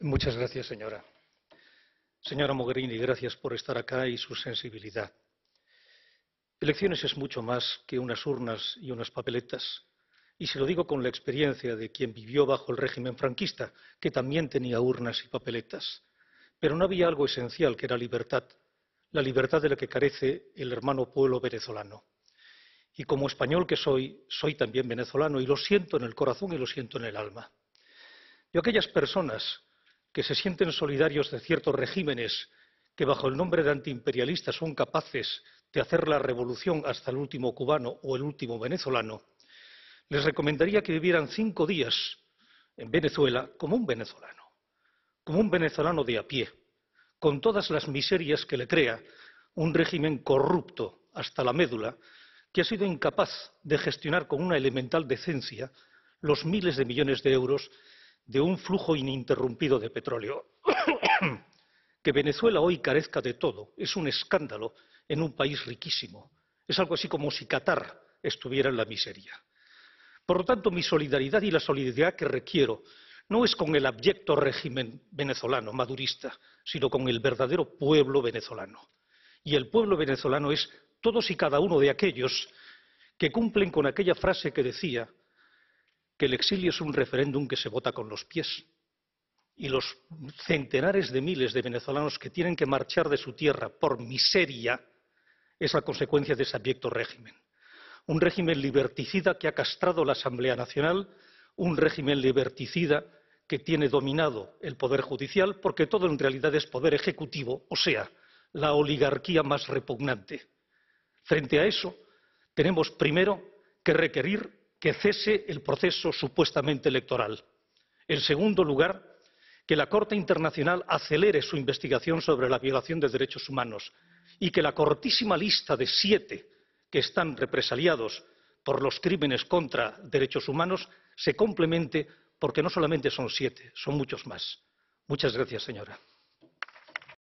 Muchas gracias, señora. Señora Mogherini, gracias por estar acá y su sensibilidad. Elecciones es mucho más que unas urnas y unas papeletas. Y se lo digo con la experiencia de quien vivió bajo el régimen franquista, que también tenía urnas y papeletas. Pero no había algo esencial, que era libertad, la libertad de la que carece el hermano pueblo venezolano. Y como español que soy, soy también venezolano y lo siento en el corazón y lo siento en el alma. Yo aquellas personas que se sienten solidarios de ciertos regímenes que bajo el nombre de antiimperialistas son capaces de hacer la revolución hasta el último cubano o el último venezolano, les recomendaría que vivieran cinco días en Venezuela como un venezolano, como un venezolano de a pie, con todas las miserias que le crea un régimen corrupto hasta la médula que ha sido incapaz de gestionar con una elemental decencia los miles de millones de euros de un flujo ininterrumpido de petróleo. que Venezuela hoy carezca de todo es un escándalo en un país riquísimo. Es algo así como si Qatar estuviera en la miseria. Por lo tanto, mi solidaridad y la solidaridad que requiero no es con el abyecto régimen venezolano, madurista, sino con el verdadero pueblo venezolano. Y el pueblo venezolano es todos y cada uno de aquellos que cumplen con aquella frase que decía que el exilio es un referéndum que se vota con los pies. Y los centenares de miles de venezolanos que tienen que marchar de su tierra por miseria es la consecuencia de ese abyecto régimen. Un régimen liberticida que ha castrado la Asamblea Nacional, un régimen liberticida que tiene dominado el Poder Judicial, porque todo en realidad es Poder Ejecutivo, o sea, la oligarquía más repugnante. Frente a eso, tenemos primero que requerir que cese el proceso supuestamente electoral. En segundo lugar, que la Corte Internacional acelere su investigación sobre la violación de derechos humanos y que la cortísima lista de siete que están represaliados por los crímenes contra derechos humanos se complemente porque no solamente son siete, son muchos más. Muchas gracias, señora.